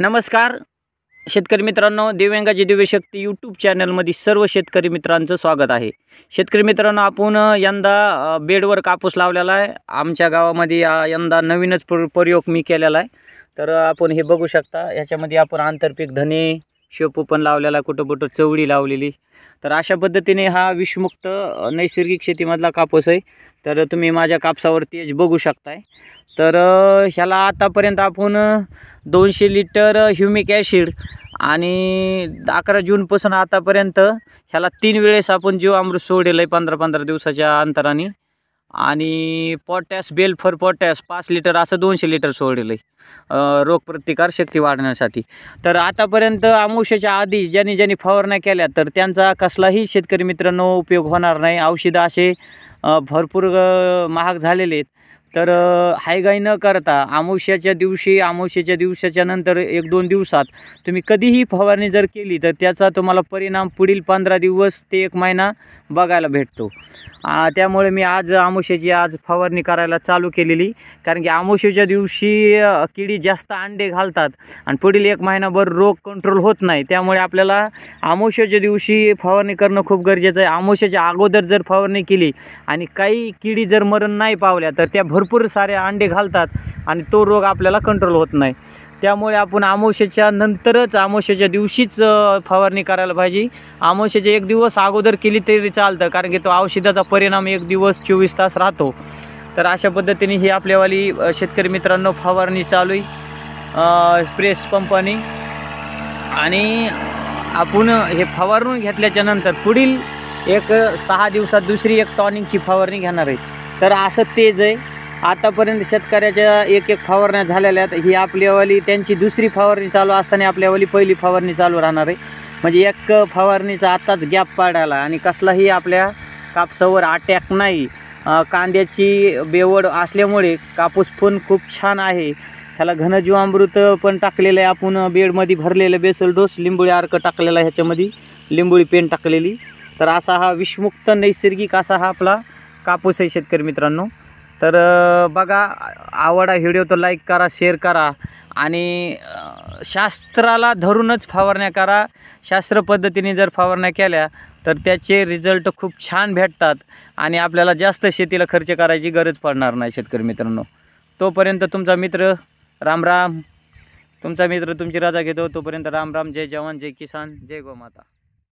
नमस्कार शेतकरी मित्रांनो दिव्यांगाची दिव्यशक्ती यूट्यूब चॅनलमध्ये सर्व शेतकरी मित्रांचं स्वागत आहे शेतकरी मित्रांनो आपण यंदा बेडवर कापूस लावलेला आहे आमच्या गावामध्ये यंदा नवीनच प्र प्रयोग मी केलेला आहे तर आपण हे बघू शकता याच्यामध्ये आपण आंतरपीक धने शेपू पण लावलेला कुठं कुठं चवळी लावलेली तर अशा पद्धतीने हा विषमुक्त नैसर्गिक शेतीमधला कापूस आहे तर तुम्ही माझ्या कापसावर तेज बघू शकताय तर ह्याला आतापर्यंत आपण दोनशे लिटर ह्युमिक ॲसिड आणि अकरा जूनपासून आतापर्यंत ह्याला तीन वेळेस आपण जीवामृत सोडेल आहे पंधरा पंधरा दिवसाच्या अंतराने आणि बेल फॉर पॉटॅस पाच लिटर असं दोनशे लिटर सोडेल आहे रोगप्रतिकारशक्ती वाढण्यासाठी तर आतापर्यंत अमुषाच्या आधी ज्यांनी ज्यांनी फवारण्या केल्या तर त्यांचा कसलाही शेतकरी मित्रांनो उपयोग होणार नाही औषधं असे भरपूर महाग झालेले आहेत तर हायगाय न करता आमोश्याच्या दिवशी आमोश्याच्या दिवसाच्या नंतर एक दोन दिवसात तुम्ही कधीही फवारणी जर केली तर त्याचा तुम्हाला परिणाम पुढील पंधरा दिवस ते एक महिना बघायला भेटतो त्यामुळे मी आज आमोशाची आज फवारणी करायला चालू केलेली कारण की आमोशेच्या दिवशी किडी जास्त अंडे घालतात आणि पुढील एक महिनाभर रोग कंट्रोल होत नाही त्यामुळे आपल्याला आमुष्याच्या दिवशी फवारणी करणं खूप गरजेचं आहे आमुष्याच्या अगोदर जर फवारणी केली आणि काही किडी जर मरण नाही पावल्या तर त्या भरपूर साऱ्या अंडे घालतात आणि तो रोग आपल्याला कंट्रोल होत नाही त्यामुळे आपण आमोशेच्या नंतरच आमोशेच्या दिवशीच फवारणी करायला पाहिजे आमोशेच्या एक दिवस अगोदर केली तरी चालतं कारण की तो औषधाचा परिणाम एक दिवस चोवीस तास राहतो तर अशा पद्धतीने ही आपल्यावाली शेतकरी मित्रांनो फवारणी चालू आहे प्रेस पंपाने आणि आपण हे फवारून नंतर पुढील एक सहा दिवसात दुसरी एक टॉनिंगची फवारणी घेणार आहे तर असं तेज आहे आतापर्यंत शेतकऱ्याच्या एक एक फवारण्या झालेल्या आहेत ही आपल्यावाली त्यांची दुसरी फवारणी चालू असताना आपल्यावाली पहिली फवारणी चालू राहणार आहे म्हणजे एक फवारणीचा आत्ताच गॅप पाडायला आणि कसलाही आपल्या कापसावर अटॅक नाही कांद्याची बेवड असल्यामुळे कापूस पण खूप छान आहे ह्याला घनजीवामृत पण टाकलेलं आहे आपण बेडमध्ये भरलेलं बेसल डोस लिंबोळी अर्क टाकलेला ह्याच्यामध्ये लिंबोळी पेन टाकलेली तर असा हा विषमुक्त नैसर्गिक असा हा आपला कापूस आहे शेतकरी मित्रांनो तर बघा आवडा व्हिडिओ तर लाईक करा शेअर करा आणि शास्त्राला धरूनच फवारण्या करा शास्त्र पद्धतीने जर फवारण्या केल्या तर त्याचे रिझल्ट खूप छान भेटतात आणि आपल्याला जास्त शेतीला खर्च करायची गरज पडणार नाही शेतकरी मित्रांनो तोपर्यंत तुमचा मित्र रामराम तुमचा मित्र तुमची राजा घेतो तोपर्यंत रामराम जय जवान जय किसान जय गोमाता